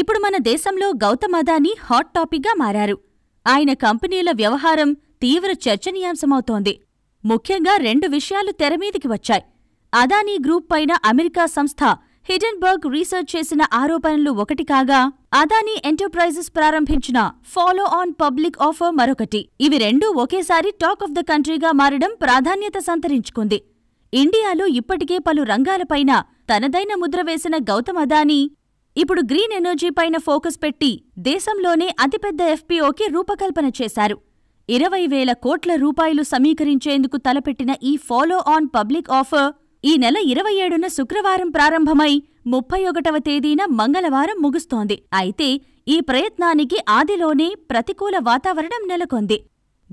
ఇప్పుడు మన దేశంలో గౌతమ్ అదానీ హాట్ టాపిక్గా మారారు ఆయన కంపెనీల వ్యవహారం తీవ్ర చర్చనీయాంశమవుతోంది ముఖ్యంగా రెండు విషయాలు తెరమీదికి వచ్చాయి అదానీ గ్రూప్ పైన అమెరికా సంస్థ హిడెన్బర్గ్ రీసెర్చ్ చేసిన ఆరోపణలు ఒకటి కాగా అదానీ ఎంటర్ప్రైజెస్ ప్రారంభించిన ఫాలో ఆన్ పబ్లిక్ ఆఫర్ మరొకటి ఇవి రెండూ ఒకేసారి టాక్ ఆఫ్ ద కంట్రీగా మారడం ప్రాధాన్యత సంతరించుకుంది ఇండియాలో ఇప్పటికే పలు రంగాలపైన తనదైన ముద్ర వేసిన గౌతమ్ అదానీ ఇప్పుడు గ్రీన్ ఎనర్జీ పైన ఫోకస్ పెట్టి దేశంలోనే అతిపెద్ద ఎఫ్పిఓకి రూపకల్పన చేశారు ఇరవై వేల కోట్ల రూపాయలు సమీకరించేందుకు తలపెట్టిన ఈ ఫాలో ఆన్ పబ్లిక్ ఆఫర్ ఈ నెల ఇరవై ఏడున శుక్రవారం ప్రారంభమై ముప్పై ఒకటవ తేదీన మంగళవారం ముగుస్తోంది అయితే ఈ ప్రయత్నానికి ఆదిలోనే ప్రతికూల వాతావరణం నెలకొంది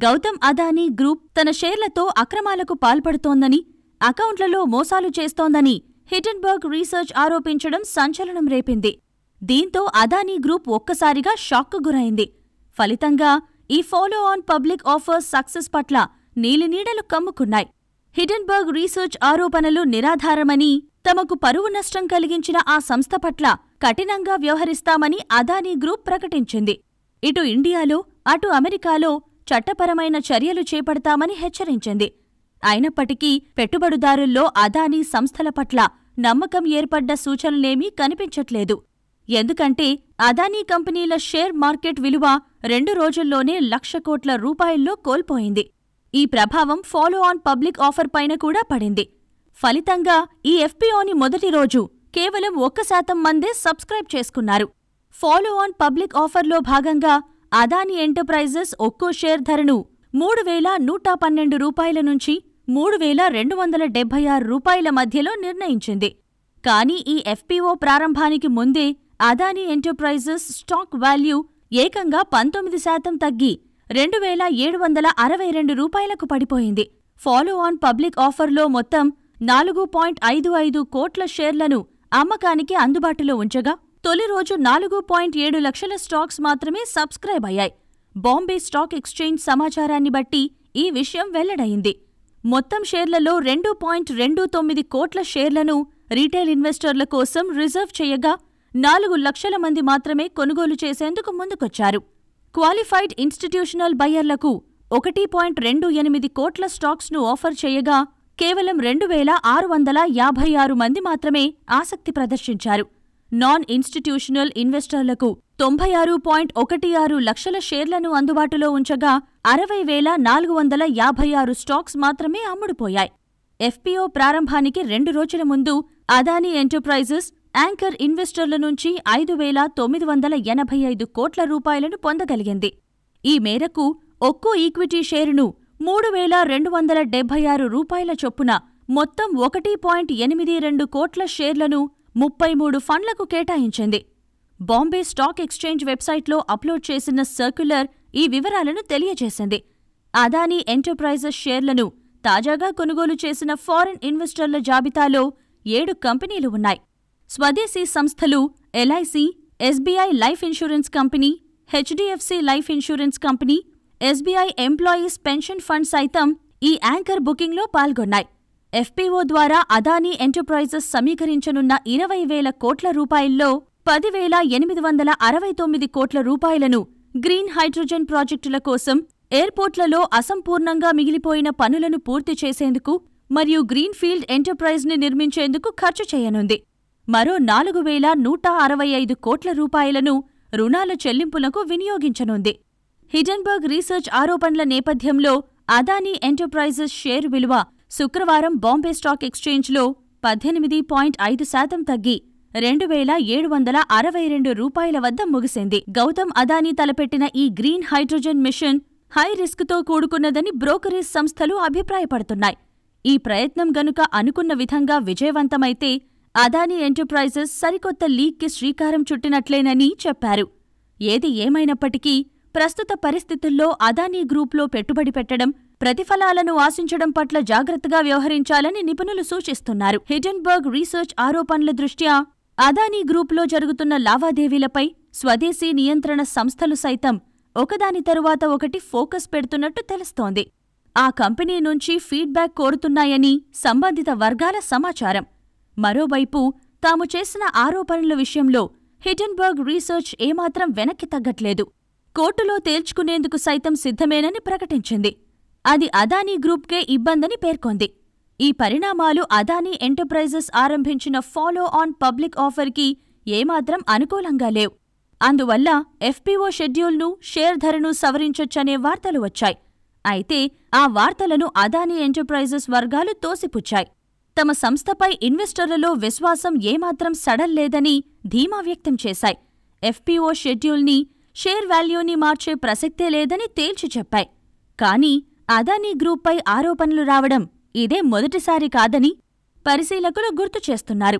గౌతమ్ అదానీ గ్రూప్ తన షేర్లతో అక్రమాలకు పాల్పడుతోందని అకౌంట్లలో మోసాలు చేస్తోందని హిటెన్బర్గ్ రీసెర్చ్ ఆరోపించడం సంచలనం రేపింది దీంతో అదానీ గ్రూప్ ఒక్కసారిగా షాక్కు గురైంది ఫలితంగా ఈ follow on public offers success పట్ల నీలినీడలు కమ్ముకున్నాయి హిడెన్బర్గ్ రీసెర్చ్ ఆరోపణలు నిరాధారమని తమకు పరువు నష్టం కలిగించిన ఆ సంస్థ పట్ల కఠినంగా వ్యవహరిస్తామని అదానీ గ్రూప్ ప్రకటించింది ఇటు ఇండియాలో అటు అమెరికాలో చట్టపరమైన చర్యలు చేపడతామని హెచ్చరించింది అయినప్పటికీ పెట్టుబడిదారుల్లో అదానీ సంస్థల పట్ల నమ్మకం ఏర్పడ్డ సూచనలేమీ కనిపించట్లేదు ఎందుకంటే అదానీ కంపెనీల షేర్ మార్కెట్ విలువ రెండు రోజుల్లోనే లక్ష కోట్ల రూపాయల్లో కోల్పోయింది ఈ ప్రభావం ఫాలో ఆన్ పబ్లిక్ ఆఫర్ పైన కూడా పడింది ఫలితంగా ఈ ఎఫ్పిఓని మొదటి రోజు కేవలం ఒక్క శాతం మందే సబ్స్క్రైబ్ చేసుకున్నారు ఫాలో ఆన్ పబ్లిక్ ఆఫర్లో భాగంగా అదానీ ఎంటర్ప్రైజెస్ ఒక్కో షేర్ ధరను మూడు వేల నూట పన్నెండు రూపాయల నుంచి మూడు వేల రెండు వందల డెబ్బై ఆరు రూపాయల మధ్యలో నిర్ణయించింది కానీ ఈ ఎఫ్పిఓ ప్రారంభానికి ముందే అదానీ ఎంటర్ప్రైజెస్ స్టాక్ వాల్యూ ఏకంగా పంతొమ్మిది శాతం తగ్గి రెండు వేల ఏడు వందల అరవై రెండు రూపాయలకు పడిపోయింది ఫాలో ఆన్ పబ్లిక్ ఆఫర్లో మొత్తం నాలుగు పాయింట్ ఐదు ఐదు కోట్ల షేర్లను అమ్మకానికి అందుబాటులో ఉంచగా తొలి రోజు నాలుగు పాయింట్ ఏడు లక్షల స్టాక్స్ మాత్రమే సబ్స్క్రైబ్ అయ్యాయి బాంబే స్టాక్ ఎక్స్చేంజ్ సమాచారాన్ని బట్టి ఈ విషయం వెల్లడైంది మొత్తం షేర్లలో రెండు పాయింట్ రెండు తొమ్మిది కోట్ల షేర్లను రీటైల్ ఇన్వెస్టర్ల కోసం రిజర్వ్ చేయగా నాలుగు లక్షల మంది మాత్రమే కొనుగోలు చేసేందుకు ముందుకొచ్చారు క్వాలిఫైడ్ ఇన్స్టిట్యూషనల్ బయ్యర్లకు ఒకటి పాయింట్ రెండు ఎనిమిది కోట్ల స్టాక్స్ను ఆఫర్ చేయగా కేవలం రెండు వేల ఆరు వందల యాభై ఆరు మంది మాత్రమే ఆసక్తి ప్రదర్శించారు నాన్ ఇన్స్టిట్యూషనల్ ఇన్వెస్టర్లకు తొంభై ఆరు పాయింట్ ఒకటి ఆరు లక్షల షేర్లను అందుబాటులో ఉంచగా అరవై వేల నాలుగు వందల యాభై ఆరు స్టాక్స్ మాత్రమే అమ్ముడుపోయాయి ఎఫ్పిఓ ప్రారంభానికి రెండు రోజుల ముందు అదానీ ఎంటర్ప్రైజెస్ యాంకర్ ఇన్వెస్టర్ల నుంచి ఐదు వేల తొమ్మిది వందల ఎనభై ఐదు కోట్ల రూపాయలను పొందగలిగింది ఈ మేరకు ఒక్కో ఈక్విటీ షేరును మూడు వేల రెండు వందల డెబ్బై ఆరు రూపాయల చొప్పున మొత్తం ఒకటి పాయింట్ ఎనిమిది రెండు కోట్ల షేర్లను ముప్పై మూడు ఫండ్లకు కేటాయించింది బాంబే స్టాక్ ఎక్స్చేంజ్ వెబ్సైట్లో అప్లోడ్ చేసిన సర్క్యులర్ ఈ వివరాలను తెలియజేసింది అదానీ ఎంటర్ప్రైజెస్ షేర్లను తాజాగా కొనుగోలు చేసిన ఫారెన్ ఇన్వెస్టర్ల జాబితాలో ఏడు కంపెనీలు ఉన్నాయి స్వదేశీ సంస్థలు LIC SBI life insurance company HDFC life insurance company SBI employees pension fund సైతం ఈ యాంకర్ బుకింగ్లో పాల్గొన్నాయి ఎఫ్పీఓ ద్వారా అదానీ ఎంటర్ప్రైజెస్ సమీకరించనున్న ఇరవై వేల కోట్ల రూపాయల్లో పదివేల ఎనిమిది వందల అరవై తొమ్మిది కోట్ల రూపాయలను గ్రీన్ హైడ్రోజన్ ప్రాజెక్టుల కోసం ఎయిర్పోర్ట్లలో అసంపూర్ణంగా మిగిలిపోయిన పనులను పూర్తి చేసేందుకు మరియు గ్రీన్ఫీల్డ్ ఎంటర్ప్రైజ్ని నిర్మించేందుకు ఖర్చు చేయనుంది మరో నాలుగు వేల నూట అరవై ఐదు కోట్ల రూపాయలను రుణాల చెల్లింపులకు వినియోగించనుంది హిడెన్బర్గ్ రీసెర్చ్ ఆరోపణల నేపథ్యంలో అదానీ ఎంటర్ప్రైజెస్ షేర్ విలువ శుక్రవారం బాంబే స్టాక్ ఎక్స్చేంజ్లో పద్దెనిమిది పాయింట్ ఐదు శాతం తగ్గి రెండు వేల ఏడు వందల అరవై రెండు రూపాయల వద్ద ముగిసింది గౌతమ్ అదానీ తలపెట్టిన ఈ గ్రీన్ హైడ్రోజన్ మిషన్ హై రిస్క్తో కూడుకున్నదని బ్రోకరేజ్ సంస్థలు అభిప్రాయపడుతున్నాయి ఈ ప్రయత్నం గనుక అనుకున్న విధంగా విజయవంతమైతే అదానీ ఎంటర్ప్రైజెస్ సరికొత్త లీగ్కి శ్రీకారం చుట్టినట్లేనని చెప్పారు ఏది ఏమైనప్పటికీ ప్రస్తుత పరిస్థితుల్లో అదానీ గ్రూప్లో పెట్టుబడి పెట్టడం ప్రతిఫలాలను ఆశించడం పట్ల జాగ్రత్తగా వ్యవహరించాలని నిపుణులు సూచిస్తున్నారు హిడెన్బర్గ్ రీసెర్చ్ ఆరోపణల దృష్ట్యా అదానీ గ్రూపులో జరుగుతున్న లావాదేవీలపై స్వదేశీ నియంత్రణ సంస్థలు సైతం ఒకదాని తరువాత ఒకటి ఫోకస్ పెడుతున్నట్టు తెలుస్తోంది ఆ కంపెనీ నుంచి ఫీడ్బ్యాక్ కోరుతున్నాయని సంబంధిత వర్గాల సమాచారం మరోవైపు తాము చేసిన ఆరోపణల విషయంలో హిటెన్బర్గ్ రీసెర్చ్ ఏమాత్రం వెనక్కి తగ్గట్లేదు కోర్టులో తేల్చుకునేందుకు సైతం సిద్ధమేనని ప్రకటించింది అది అదానీ గ్రూప్కే ఇబ్బందని పేర్కొంది ఈ పరిణామాలు అదానీ ఎంటర్ప్రైజెస్ ఆరంభించిన ఫాలో ఆన్ పబ్లిక్ ఆఫర్కి ఏమాత్రం అనుకూలంగా లేవు అందువల్ల ఎఫ్పీఓ షెడ్యూల్ను షేర్ ధరను సవరించొచ్చనే వార్తలు వచ్చాయి అయితే ఆ వార్తలను అదానీ ఎంటర్ప్రైజెస్ వర్గాలు తోసిపుచ్చాయి తమ సంస్థపై ఇన్వెస్టర్లలో విశ్వాసం ఏమాత్రం సడల్లేదని ధీమా వ్యక్తం చేశాయి ఎఫ్పీఓ షెడ్యూల్ని షేర్ వాల్యూని మార్చే ప్రసక్తే లేదని తేల్చి చెప్పాయి కానీ అదానీ గ్రూప్పై ఆరోపణలు రావడం ఇదే మొదటిసారి కాదని పరిశీలకులు గుర్తు చేస్తున్నారు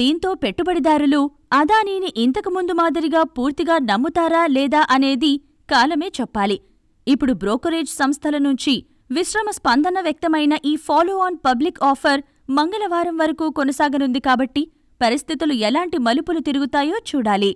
దీంతో పెట్టుబడిదారులు అదానీని ఇంతకుముందు మాదిరిగా పూర్తిగా నమ్ముతారా లేదా అనేది కాలమే చెప్పాలి ఇప్పుడు బ్రోకరేజ్ సంస్థల నుంచి విశ్రమ స్పందన వ్యక్తమైన ఈ ఫాలో ఆన్ పబ్లిక్ ఆఫర్ మంగళవారం వరకు కొనసాగనుంది కాబట్టి పరిస్థితులు ఎలాంటి మలుపులు తిరుగుతాయో చూడాలి